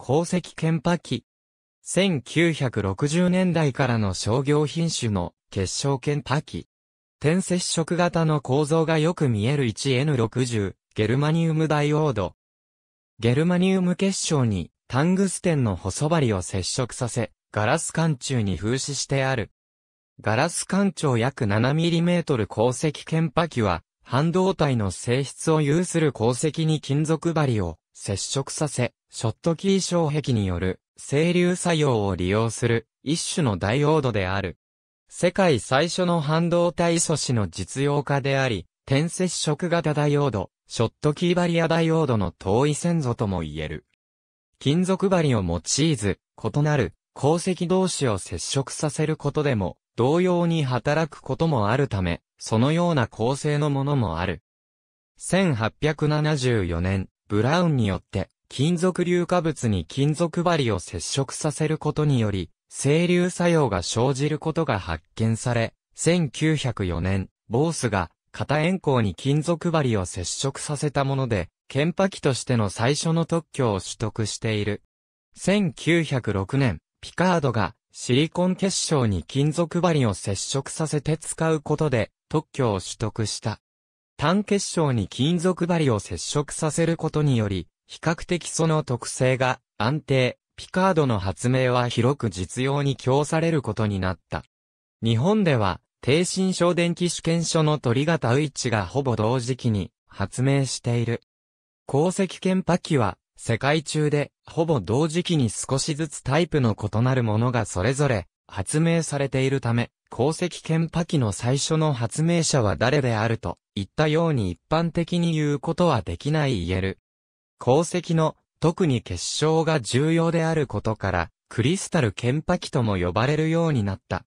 鉱石研波機。1960年代からの商業品種の結晶研波機。点接触型の構造がよく見える 1N60 ゲルマニウムダイオード。ゲルマニウム結晶にタングステンの細針を接触させ、ガラス管中に風刺してある。ガラス管長約 7mm 鉱石研波機は、半導体の性質を有する鉱石に金属針を接触させ、ショットキー障壁による整流作用を利用する一種のダイオードである。世界最初の半導体素子の実用化であり、点接触型ダイオード、ショットキーバリアダイオードの遠い先祖とも言える。金属針を用いず、異なる鉱石同士を接触させることでも、同様に働くこともあるため、そのような構成のものもある。1874年、ブラウンによって金属硫化物に金属針を接触させることにより、整流作用が生じることが発見され、1904年、ボースが片円光に金属針を接触させたもので、剣波機としての最初の特許を取得している。1906年、ピカードがシリコン結晶に金属針を接触させて使うことで特許を取得した。単結晶に金属針を接触させることにより、比較的その特性が安定、ピカードの発明は広く実用に供されることになった。日本では、低心小電気試験所の鳥型ウイッチがほぼ同時期に発明している。鉱石研波機は、世界中で、ほぼ同時期に少しずつタイプの異なるものがそれぞれ発明されているため、鉱石剣破機の最初の発明者は誰であると言ったように一般的に言うことはできない言える。鉱石の特に結晶が重要であることから、クリスタル剣破機とも呼ばれるようになった。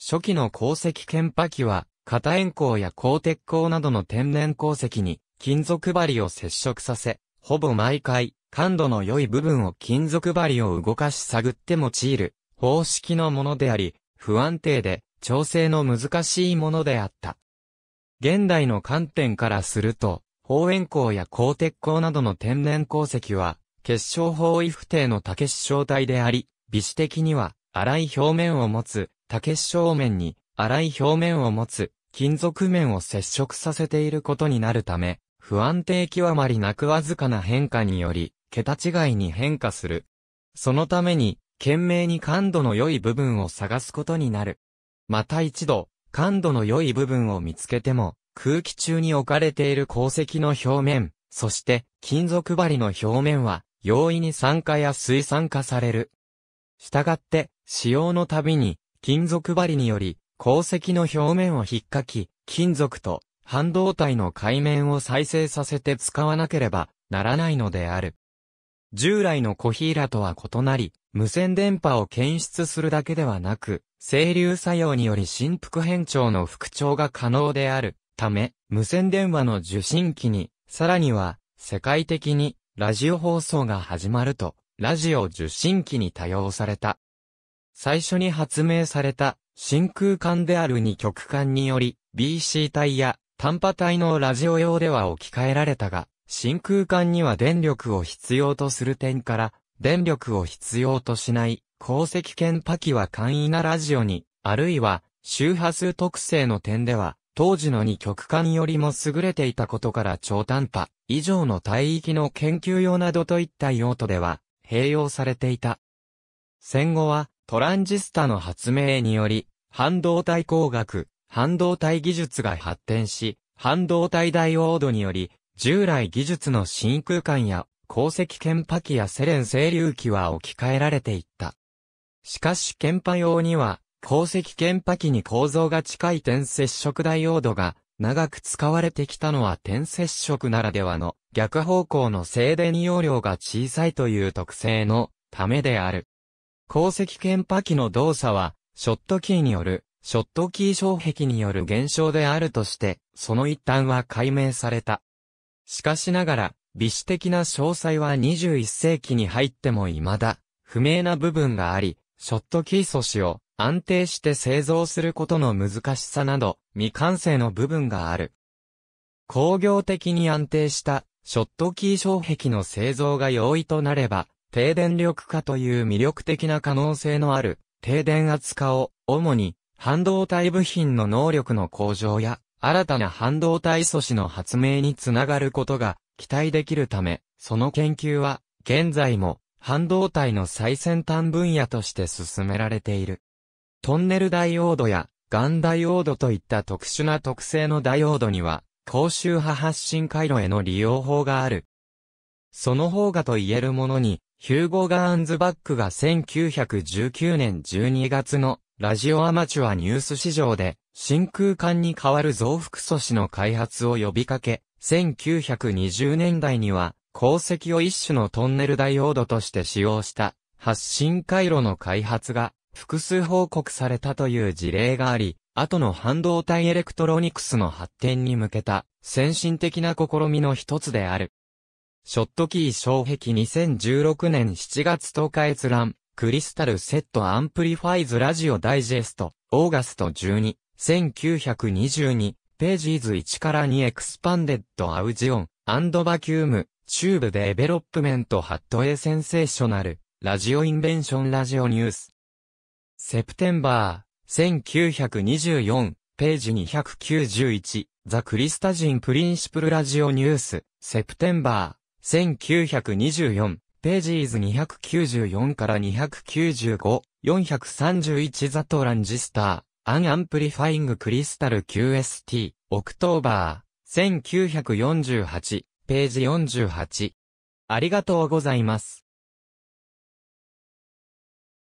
初期の鉱石剣破機は、型円鉱や鋼鉄鉱などの天然鉱石に金属針を接触させ、ほぼ毎回、感度の良い部分を金属針を動かし探って用いる方式のものであり、不安定で調整の難しいものであった。現代の観点からすると、方円鋼や鋼鉄鋼などの天然鉱石は、結晶方位不定の竹結晶体であり、微視的には、粗い表面を持つ、竹結晶面に、粗い表面を持つ、金属面を接触させていることになるため、不安定極まりなくわずかな変化により、桁違いに変化する。そのために、懸命に感度の良い部分を探すことになる。また一度、感度の良い部分を見つけても、空気中に置かれている鉱石の表面、そして金属針の表面は、容易に酸化や水酸化される。したがって、使用のたびに、金属針により、鉱石の表面を引っかき、金属と半導体の海面を再生させて使わなければならないのである。従来のコヒーラとは異なり、無線電波を検出するだけではなく、整流作用により振幅変調の復調が可能であるため、無線電話の受信機に、さらには、世界的にラジオ放送が始まると、ラジオ受信機に多用された。最初に発明された真空管である二極管により BC 体や短波体のラジオ用では置き換えられたが、真空管には電力を必要とする点から、電力を必要としない、鉱石圏波キは簡易なラジオに、あるいは、周波数特性の点では、当時の二極間よりも優れていたことから超短波以上の帯域の研究用などといった用途では併用されていた。戦後はトランジスタの発明により半導体工学、半導体技術が発展し、半導体ダイオードにより従来技術の真空間や、鉱石研波機やセレン清流機は置き換えられていった。しかし研波用には、鉱石研波機に構造が近い点接触ダイオードが長く使われてきたのは点接触ならではの逆方向の静電容量が小さいという特性のためである。鉱石研波機の動作は、ショットキーによる、ショットキー障壁による現象であるとして、その一端は解明された。しかしながら、微子的な詳細は21世紀に入っても未だ、不明な部分があり、ショットキー素子を安定して製造することの難しさなど、未完成の部分がある。工業的に安定したショットキー障壁の製造が容易となれば、低電力化という魅力的な可能性のある低電圧化を主に半導体部品の能力の向上や新たな半導体素子の発明につながることが期待できるため、その研究は、現在も、半導体の最先端分野として進められている。トンネルダイオードや、ガンダイオードといった特殊な特性のダイオードには、高周波発進回路への利用法がある。その方がと言えるものに、ヒューゴ・ガーンズバックが1919年12月のラジオアマチュアニュース市場で真空管に代わる増幅素子の開発を呼びかけ、1920年代には、鉱石を一種のトンネルダイオードとして使用した発信回路の開発が複数報告されたという事例があり、後の半導体エレクトロニクスの発展に向けた先進的な試みの一つである。ショットキー障壁2016年7月10日閲覧、クリスタルセットアンプリファイズラジオダイジェスト、オーガスト12。1922ページーズ1から2エクスパンデッドアウジオンバキュームチューブデベロップメントハットエセンセーショナルラジオインベンションラジオニュースセプテンバー1924ページ291ザ・クリスタジン・プリンシプル・ラジオニュースセプテンバー1924ページーズ294から295、431ザトランジスター、アンアンプリファイングクリスタル QST、オクトーバー、1948、ページ48。ありがとうございます。